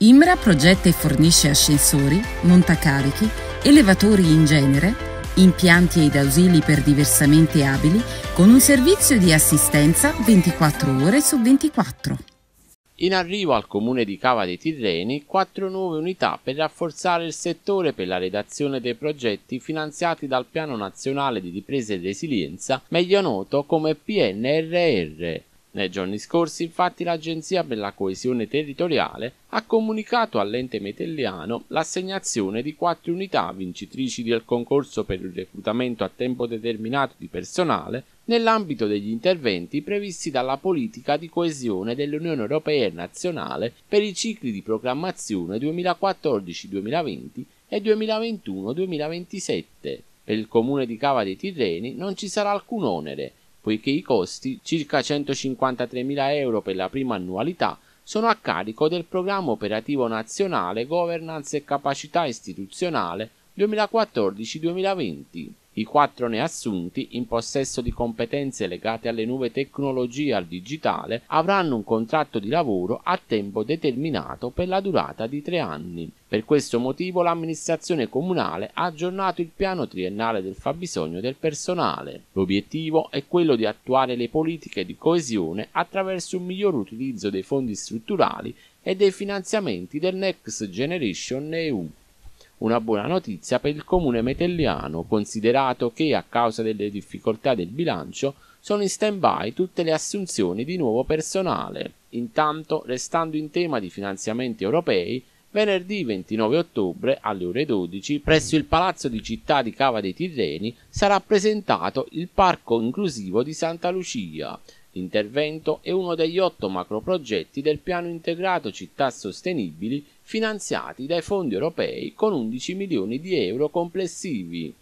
Imra progetta e fornisce ascensori, montacarichi, elevatori in genere, impianti ed ausili per diversamente abili, con un servizio di assistenza 24 ore su 24. In arrivo al comune di Cava dei Tirreni, quattro nuove unità per rafforzare il settore per la redazione dei progetti finanziati dal Piano Nazionale di Ripresa e Resilienza, meglio noto come PNRR. Nei giorni scorsi, infatti, l'Agenzia per la coesione territoriale ha comunicato all'ente metelliano l'assegnazione di quattro unità vincitrici del concorso per il reclutamento a tempo determinato di personale nell'ambito degli interventi previsti dalla politica di coesione dell'Unione Europea e nazionale per i cicli di programmazione 2014-2020 e 2021-2027. Per il comune di Cava dei Tirreni non ci sarà alcun onere poiché i costi, circa 153.000 euro per la prima annualità, sono a carico del Programma Operativo Nazionale Governance e Capacità Istituzionale 2014-2020 i quattro neassunti, in possesso di competenze legate alle nuove tecnologie e al digitale, avranno un contratto di lavoro a tempo determinato per la durata di tre anni. Per questo motivo l'amministrazione comunale ha aggiornato il piano triennale del fabbisogno del personale. L'obiettivo è quello di attuare le politiche di coesione attraverso un miglior utilizzo dei fondi strutturali e dei finanziamenti del Next Generation EU. Una buona notizia per il comune metelliano, considerato che a causa delle difficoltà del bilancio sono in stand-by tutte le assunzioni di nuovo personale. Intanto, restando in tema di finanziamenti europei, venerdì 29 ottobre alle ore 12 presso il Palazzo di Città di Cava dei Tirreni sarà presentato il Parco Inclusivo di Santa Lucia, L'intervento è uno degli otto macroprogetti del piano integrato città sostenibili finanziati dai fondi europei con 11 milioni di euro complessivi.